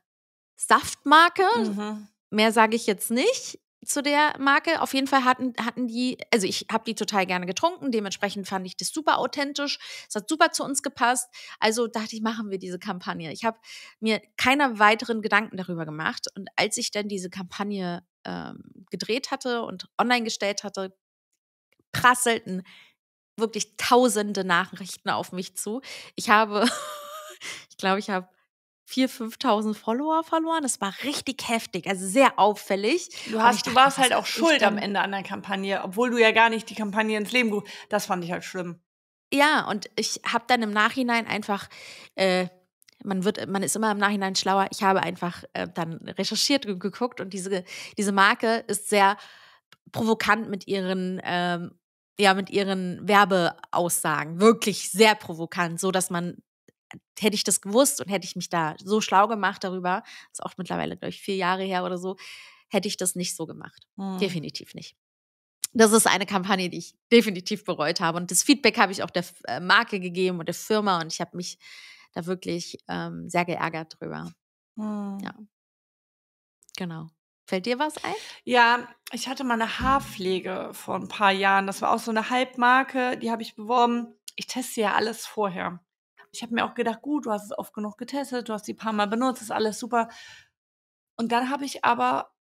S2: Saftmarke. Mhm. Mehr sage ich jetzt nicht zu der Marke. Auf jeden Fall hatten, hatten die, also ich habe die total gerne getrunken, dementsprechend fand ich das super authentisch, es hat super zu uns gepasst. Also dachte ich, machen wir diese Kampagne. Ich habe mir keine weiteren Gedanken darüber gemacht. Und als ich dann diese Kampagne ähm, gedreht hatte und online gestellt hatte, prasselten wirklich tausende Nachrichten auf mich zu. Ich habe, ich glaube, ich habe 4.000,
S1: 5.000 Follower verloren. Das war richtig heftig, also sehr auffällig. Du, hast, dachte, du warst halt auch schuld am Ende an der Kampagne, obwohl du ja gar nicht die Kampagne ins Leben gerufen Das fand ich halt schlimm.
S2: Ja, und ich habe dann im Nachhinein einfach, äh, man wird, man ist immer im Nachhinein schlauer. Ich habe einfach äh, dann recherchiert und geguckt und diese, diese Marke ist sehr provokant mit ihren ähm, ja mit ihren Werbeaussagen wirklich sehr provokant, so dass man hätte ich das gewusst und hätte ich mich da so schlau gemacht darüber, ist auch mittlerweile glaube ich vier Jahre her oder so, hätte ich das nicht so gemacht, mhm. definitiv nicht. Das ist eine Kampagne, die ich definitiv bereut habe und das Feedback habe ich auch der äh, Marke gegeben und der Firma und ich habe mich da wirklich ähm, sehr geärgert drüber. Mhm. Ja, genau. Fällt dir was ein?
S1: Ja, ich hatte mal eine Haarpflege vor ein paar Jahren. Das war auch so eine Halbmarke, die habe ich beworben. Ich teste ja alles vorher. Ich habe mir auch gedacht, gut, du hast es oft genug getestet, du hast die paar Mal benutzt, ist alles super. Und dann habe ich aber,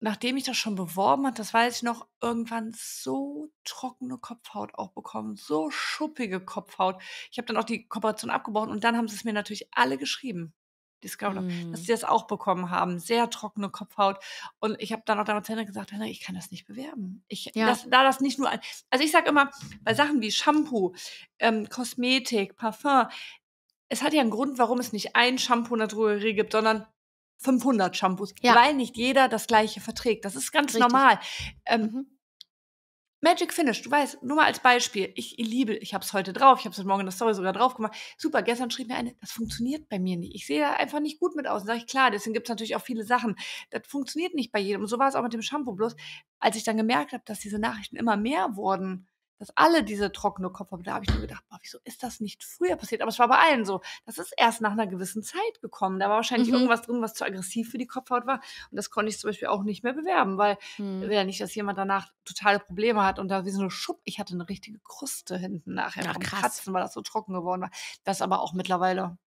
S1: nachdem ich das schon beworben hat, das weiß ich noch, irgendwann so trockene Kopfhaut auch bekommen, so schuppige Kopfhaut. Ich habe dann auch die Kooperation abgebrochen und dann haben sie es mir natürlich alle geschrieben. Discounter, mm. dass sie mhm. das auch bekommen haben. Sehr trockene Kopfhaut. Und ich habe dann auch damals Henrik gesagt, ich kann das nicht bewerben. Ich, ja. das, da das nicht nur ein, also ich sage immer, bei Sachen wie Shampoo, ähm, Kosmetik, Parfum, es hat ja einen Grund, warum es nicht ein Shampoo in der Drogerie gibt, sondern 500 Shampoos, ja. weil nicht jeder das gleiche verträgt. Das ist ganz Richtig. normal. Ähm, mhm. Magic Finish, du weißt, nur mal als Beispiel, ich liebe, ich habe es heute drauf, ich habe es heute Morgen in der Story sogar drauf gemacht. Super, gestern schrieb mir eine, das funktioniert bei mir nicht. Ich sehe da einfach nicht gut mit aus. Und sage ich, klar, deswegen gibt es natürlich auch viele Sachen. Das funktioniert nicht bei jedem. Und so war es auch mit dem Shampoo. Bloß, als ich dann gemerkt habe, dass diese Nachrichten immer mehr wurden, dass alle diese trockene Kopf haben. Da habe ich nur gedacht, boah, wieso ist das nicht früher passiert? Aber es war bei allen so. Das ist erst nach einer gewissen Zeit gekommen. Da war wahrscheinlich mhm. irgendwas drin, was zu aggressiv für die Kopfhaut war. Und das konnte ich zum Beispiel auch nicht mehr bewerben, weil mhm. ja nicht, dass jemand danach totale Probleme hat und da wie so eine Schupp. Ich hatte eine richtige Kruste hinten nachher. Ach, krass. Kratzen, weil das so trocken geworden war. Das aber auch mittlerweile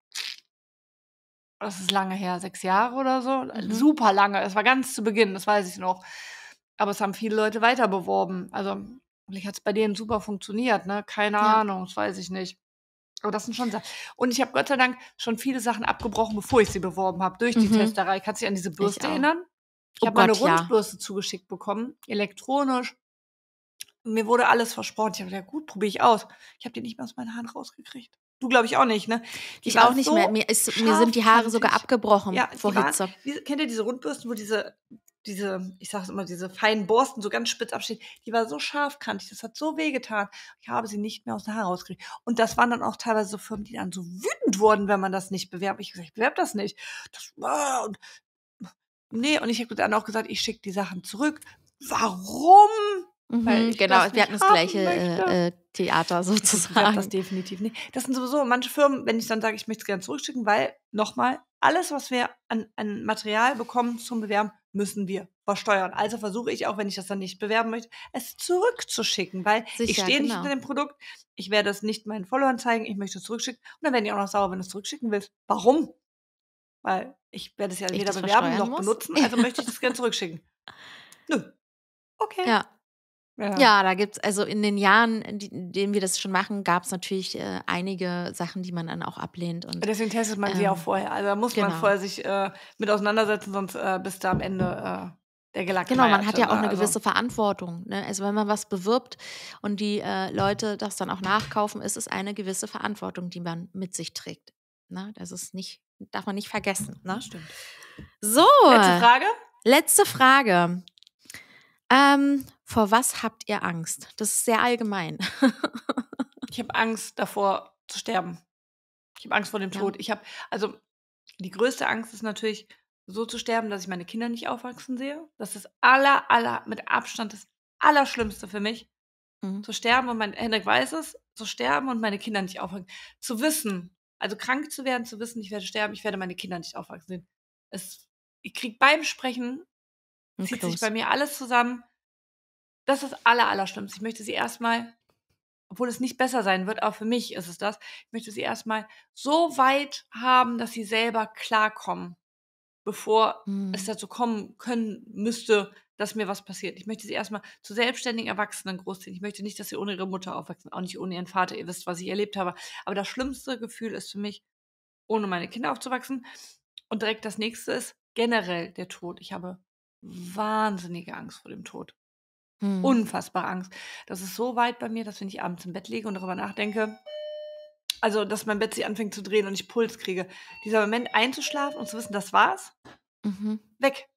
S1: das ist lange her, sechs Jahre oder so. Mhm. Super lange. Es war ganz zu Beginn, das weiß ich noch. Aber es haben viele Leute weiter beworben. Also Vielleicht hat es bei denen super funktioniert, ne? Keine ja. Ahnung, das weiß ich nicht. Aber das sind schon Sachen. Und ich habe Gott sei Dank schon viele Sachen abgebrochen, bevor ich sie beworben habe, durch die mhm. Testerei. Kannst du dich an diese Bürste erinnern? Ich oh habe meine Rundbürste ja. zugeschickt bekommen, elektronisch. Mir wurde alles versprochen. Ich habe gedacht, gut, probiere ich aus. Ich habe die nicht mehr aus meinen Haaren rausgekriegt. Du glaube ich auch nicht, ne? Die ich auch nicht so mehr. Mir, ist, mir sind die Haare
S2: sogar abgebrochen ja, vor Hitze.
S1: Waren, kennt ihr diese Rundbürsten, wo diese diese, ich sage es immer, diese feinen Borsten so ganz spitz abstehen, die war so scharfkantig, das hat so wehgetan. Ich habe sie nicht mehr aus der Haare rausgekriegt. Und das waren dann auch teilweise so Firmen, die dann so wütend wurden, wenn man das nicht bewerbt. Ich gesagt, ich bewerbe das nicht. Das war und nee, und ich habe dann auch gesagt, ich schicke die Sachen zurück. Warum? Mhm, genau, wir hatten das gleiche äh, äh, Theater sozusagen. Ich das definitiv nicht. Das sind sowieso manche Firmen, wenn ich dann sage, ich möchte es gerne zurückschicken, weil nochmal, alles, was wir an, an Material bekommen zum Bewerben, müssen wir versteuern. Also versuche ich auch, wenn ich das dann nicht bewerben möchte, es zurückzuschicken, weil Sicher, ich stehe nicht genau. hinter dem Produkt, ich werde es nicht meinen Followern zeigen, ich möchte es zurückschicken und dann werden die auch noch sauer, wenn du es zurückschicken willst. Warum? Weil ich werde es ja ich weder bewerben noch muss? benutzen, also möchte ich das gerne zurückschicken. Nö.
S2: Okay. Ja. Ja. ja, da es, also in den Jahren, in denen wir das schon machen, gab es natürlich äh, einige Sachen, die man dann auch ablehnt. Und, Deswegen testet man ähm, sie auch vorher. Also da muss genau. man vorher
S1: sich äh, mit auseinandersetzen, sonst äh, bist du am Ende äh, der Gelack. Genau, man hat ja auch ne? eine also. gewisse
S2: Verantwortung. Ne? Also wenn man was bewirbt und die äh, Leute das dann auch nachkaufen, ist es eine gewisse Verantwortung, die man mit sich trägt. Ne? Das ist nicht, darf man nicht vergessen. Ne? Stimmt. So. Letzte Frage. Letzte Frage. Ähm, vor was habt ihr Angst? Das ist sehr allgemein. ich habe
S1: Angst davor zu sterben. Ich habe Angst vor dem ja. Tod. Ich habe, also die größte Angst ist natürlich, so zu sterben, dass ich meine Kinder nicht aufwachsen sehe. Das ist aller, aller, mit Abstand das Allerschlimmste für mich. Mhm. Zu sterben und mein, Henrik weiß es, zu sterben und meine Kinder nicht aufwachsen. Zu wissen, also krank zu werden, zu wissen, ich werde sterben, ich werde meine Kinder nicht aufwachsen sehen. Es, ich krieg beim Sprechen, zieht sich bei mir alles zusammen. Das ist das Aller, Ich möchte sie erstmal, obwohl es nicht besser sein wird, aber für mich ist es das, ich möchte sie erstmal so weit haben, dass sie selber klarkommen, bevor mhm. es dazu kommen können müsste, dass mir was passiert. Ich möchte sie erstmal zu selbstständigen Erwachsenen großziehen. Ich möchte nicht, dass sie ohne ihre Mutter aufwachsen, auch nicht ohne ihren Vater. Ihr wisst, was ich erlebt habe. Aber das schlimmste Gefühl ist für mich, ohne meine Kinder aufzuwachsen. Und direkt das nächste ist generell der Tod. Ich habe wahnsinnige Angst vor dem Tod. Hm. Unfassbare Angst. Das ist so weit bei mir, dass wenn ich abends im Bett liege und darüber nachdenke, also dass mein Bett sich anfängt zu drehen und ich Puls kriege, dieser Moment einzuschlafen und zu wissen, das war's, mhm. weg.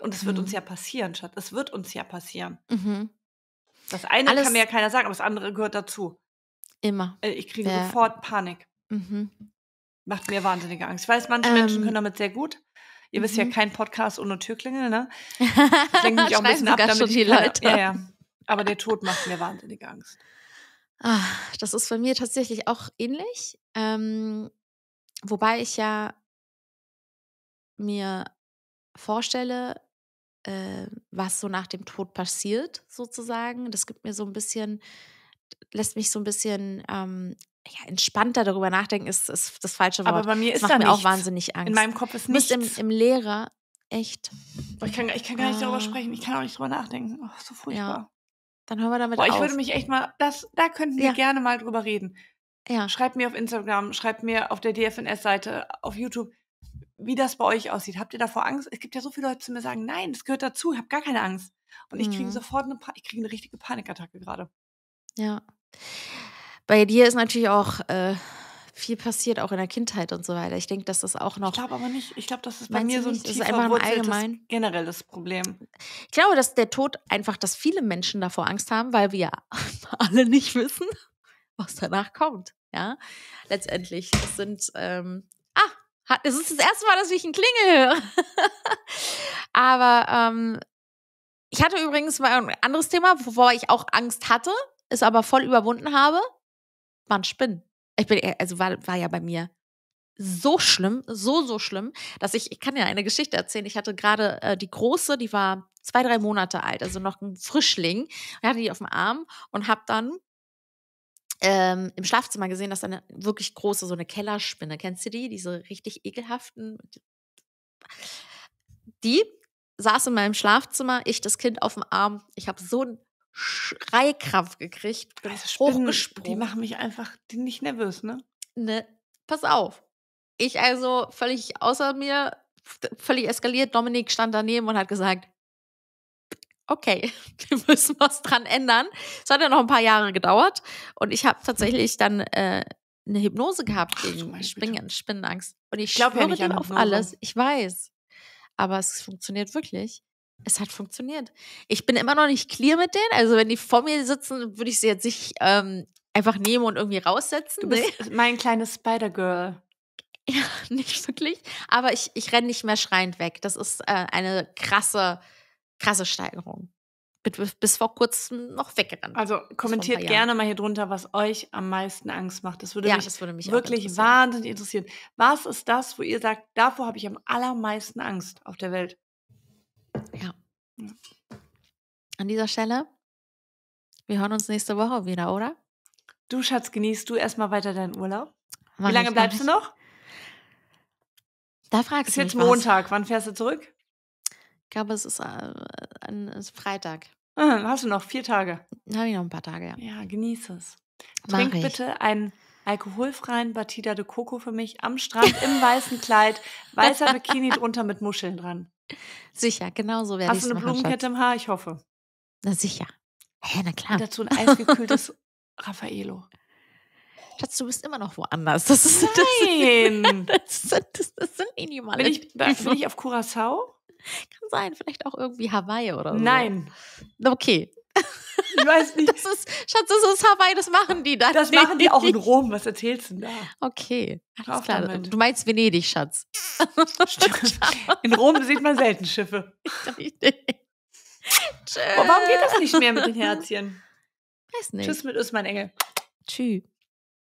S1: Und es wird mhm. uns ja passieren, Schatz. Es wird uns ja passieren. Mhm. Das eine Alles kann mir ja keiner sagen, aber das andere gehört dazu. Immer. Äh, ich kriege ja. sofort Panik. Mhm. Macht mir wahnsinnige Angst. Ich weiß, manche ähm, Menschen können damit sehr gut. Ihr wisst mhm. ja, kein Podcast ohne Türklingel, ne? Klingt mich auch ein bisschen ab, damit die Leute. ja, ja. Aber der Tod macht mir wahnsinnig Angst. Ach,
S2: das ist bei mir tatsächlich auch ähnlich. Ähm, wobei ich ja mir vorstelle, äh, was so nach dem Tod passiert, sozusagen. Das gibt mir so ein bisschen, lässt mich so ein bisschen ähm, ja, entspannter darüber nachdenken ist, ist das falsche Wort. Aber bei mir ist das macht da mir auch wahnsinnig
S1: Angst. In meinem Kopf ist nichts. Du bist im, im Lehrer echt. Ich kann, ich kann gar nicht ah. darüber sprechen. Ich kann auch nicht darüber nachdenken. Ach, so furchtbar. Ja. Dann hören wir damit Boah, ich auf. würde mich echt mal, das, da könnten wir ja. gerne mal drüber reden. Ja. Schreibt mir auf Instagram, schreibt mir auf der DFNS-Seite, auf YouTube, wie das bei euch aussieht. Habt ihr davor Angst? Es gibt ja so viele Leute, die mir sagen, nein, das gehört dazu, ich habe gar keine Angst. Und ich kriege mhm. sofort eine, ich kriege eine richtige Panikattacke gerade.
S2: Ja bei dir ist natürlich auch äh, viel passiert, auch in der Kindheit und so weiter. Ich denke, dass das auch noch. Ich
S1: glaube aber nicht, ich glaube, das ist bei mir so ein tiefer einfach ein generelles Problem. Ich glaube, dass
S2: der Tod einfach, dass viele Menschen davor Angst haben, weil wir alle nicht wissen, was danach kommt. Ja, letztendlich. Das sind, ähm, ah, es ist das erste Mal, dass ich einen Klingel höre. aber ähm, ich hatte übrigens mal ein anderes Thema, wovor ich auch Angst hatte, es aber voll überwunden habe man spinnt. Ich bin, äh, also war, war ja bei mir so schlimm, so, so schlimm, dass ich, ich kann ja eine Geschichte erzählen. Ich hatte gerade äh, die große, die war zwei, drei Monate alt, also noch ein Frischling. Ich hatte die auf dem Arm und habe dann ähm, im Schlafzimmer gesehen, dass eine wirklich große, so eine Kellerspinne, kennst du die? Diese richtig ekelhaften. Die saß in meinem Schlafzimmer, ich das Kind auf dem Arm. Ich habe so einen Schreikrampf gekriegt, bin also Spinnen, hochgesprungen. Die machen
S1: mich einfach nicht nervös,
S2: ne? Ne, pass auf. Ich also völlig außer mir, völlig eskaliert. Dominik stand daneben und hat gesagt, okay, wir müssen was dran ändern. Es hat ja noch ein paar Jahre gedauert und ich habe tatsächlich dann äh, eine Hypnose gehabt gegen Springen, Spinnenangst. Und ich, ich glaube ja auf alles. Ich weiß. Aber es funktioniert wirklich. Es hat funktioniert. Ich bin immer noch nicht clear mit denen. Also wenn die vor mir sitzen, würde ich sie jetzt nicht ähm, einfach nehmen und irgendwie raussetzen. Du bist nee. mein kleines Spider-Girl. Ja, nicht wirklich. Aber ich, ich renne nicht mehr schreiend weg. Das ist äh, eine krasse, krasse Steigerung. Bis, vor kurzem noch weggerannt. Also
S1: kommentiert gerne mal hier drunter, was euch am meisten Angst macht. Das würde, ja, mich, das würde mich wirklich interessieren. wahnsinnig interessieren. Was ist das, wo ihr sagt, davor habe ich am allermeisten Angst auf der Welt? Ja.
S2: An dieser Stelle, wir hören uns nächste Woche wieder, oder? Du,
S1: Schatz, genießt du erstmal weiter deinen Urlaub. Mach Wie lange ich, bleibst du noch? Da fragst ist du. Ist jetzt Montag. Was. Wann fährst du zurück? Ich glaube, es ist, äh, ein, ist Freitag. Ah, hast du noch vier Tage? Habe ich noch ein paar Tage, ja. Ja, genieß es. Mach Trink ich. bitte einen alkoholfreien Batida de Coco für mich am Strand im weißen Kleid, weißer Bikini drunter mit Muscheln dran. Sicher, genau so werde ich Hast du eine Blumenkette im Haar? Ich hoffe.
S2: Na sicher. Hä, na klar. Und dazu ein eisgekühltes
S1: Raffaello.
S2: Schatz, du bist immer noch woanders. Das ist, Nein! Das, das, das, das sind minimale. Bin ich, bin ich auf Curacao? Kann sein, vielleicht auch irgendwie Hawaii oder so. Nein. Okay.
S1: Ich weiß nicht. Das ist, Schatz, das ist Hawaii, das machen die da. Das machen die auch in Rom. Was erzählst du denn da?
S2: Okay, alles klar. Damit. Du meinst Venedig, Schatz.
S1: Stimmt. In Rom sieht man selten Schiffe. Richtig. Tschüss. Oh, warum geht das nicht mehr mit den Herzchen? Weiß nicht. Tschüss mit uns, mein Engel. Tschüss.